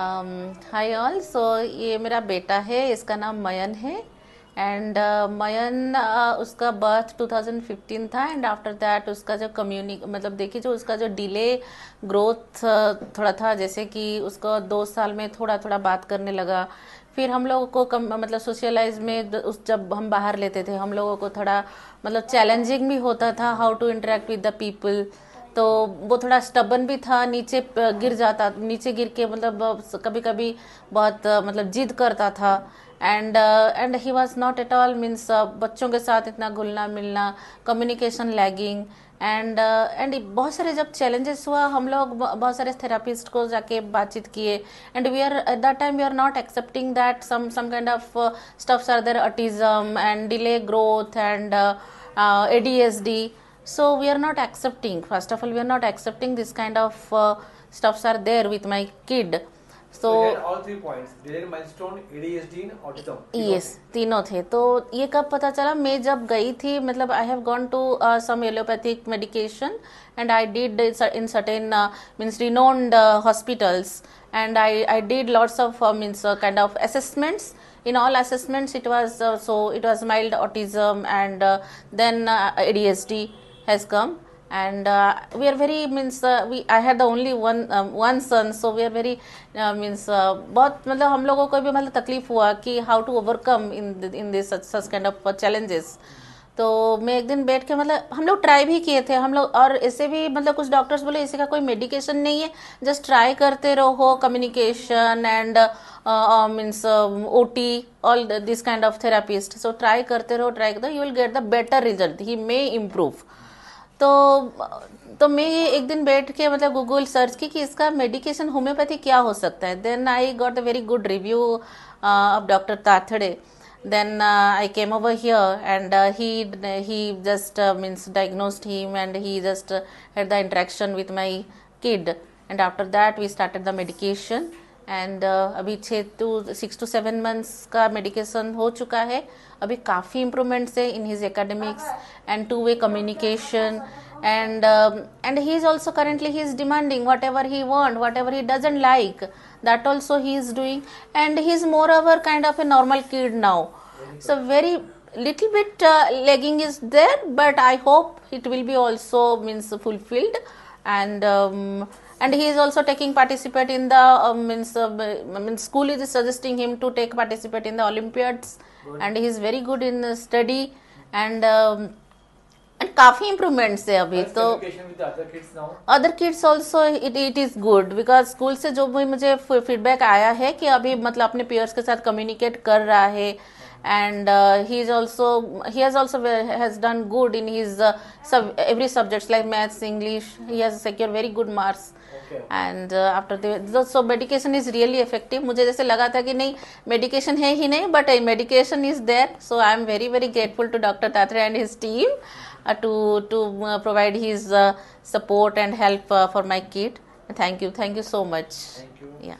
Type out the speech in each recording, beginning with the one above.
Hi all so ये मेरा बेटा है इसका नाम मयन है एंड uh, मयन uh, उसका बर्थ 2015 था एंड आफ्टर दैट उसका जो कम्युनि मतलब देखिए जो उसका जो डिले ग्रोथ uh, थोड़ा था जैसे कि उसको दो साल में थोड़ा थोड़ा बात करने लगा फिर हम लोगों को कम मतलब सोशलाइज में उस जब हम बाहर लेते थे हम लोगों को थोड़ा मतलब चैलेंजिंग भी होता था how to interact with the people तो वो थोड़ा स्टबन भी था नीचे गिर जाता नीचे गिर के मतलब कभी कभी बहुत मतलब जिद करता था and and he was not at all means बच्चों के साथ इतना घुलना मिलना कम्युनिकेशन लैगिंग एंड एंड बहुत सारे जब चैलेंजेस हुआ हम लोग बहुत सारे थेरापिस्ट को जाके बातचीत किए and we are at that time we are not accepting that some some kind of stuffs are there autism and delay growth and A D S D so we are not accepting first of all we are not accepting this kind of uh, stuffs are there with my kid so all three points delayed milestone ADHD and autism yes तीनों थे तो ये कब पता चला मैं जब गई थी मतलब I have gone to some allopathic medication and I did in certain means renowned hospitals and I, I did lots of uh, means uh, kind of assessments in all assessments it was uh, so it was mild autism and uh, then uh, adhd has come and uh, we are very means uh, we I had the only one um, one son so we are very uh, means uh, बहुत मतलब हम लोगों को भी मतलब तकलीफ हुआ कि how to overcome in in this such, such kind of uh, challenges तो मैं एक दिन बैठ के मतलब हम लोग ट्राई भी किए थे हम लोग और ऐसे भी मतलब कुछ डॉक्टर्स बोले इसी का कोई मेडिकेशन नहीं है जस्ट ट्राई करते रहो communication and means O T all this kind of therapist so try करते रहो ट्राई करते you will get the better result he may improve तो तो मैं एक दिन बैठ के मतलब गूगल सर्च की कि इसका मेडिकेशन होम्योपैथी क्या हो सकता है then I got a very good review of doctor Tathade then I came over here and he he just means diagnosed him and he just had the interaction with my kid and after that we started the medication and uh, अभी छः to six to seven months का मेडिकेशन हो चुका है अभी काफ़ी improvements है in his academics and two way communication and and he is also currently he is demanding whatever he want whatever he doesn't like that also he is doing and he is more our kind of a normal kid now so very little bit lagging is there but I hope it will be also means fulfilled and and he is also taking participate in the uh, means uh, means school is suggesting him to take participate in the olympiads good. and he is very good in study and um, and काफी improvements है अभी तो other kids also it it is good because school से जो भी मुझे feedback आया है कि अभी मतलब अपने peers के साथ communicate कर रहा है and uh, he is also he has also has done good in his uh, sub, every subjects like maths english he has secured very good marks and after so medication is really effective मुझे जैसे लगा था कि नहीं medication है ही नहीं but medication is there so I am very very grateful to doctor Tatre and his team to to provide his support and help for my kid thank you thank you so much yeah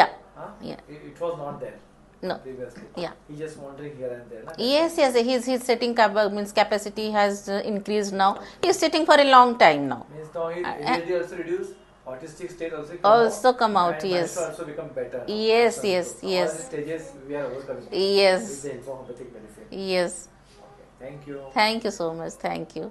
yeah it was not there no. Previously. Yeah. He just wandering here and there. Not yes, yes. His his sitting uh, means capacity has uh, increased now. He's sitting for a long time now. Means now he, uh, uh also reduced. Autistic state also come also out, come out yes. Also become better. Yes, so, yes, so yes. stages we are Yes. Yes. Okay. Thank you. Thank you so much. Thank you.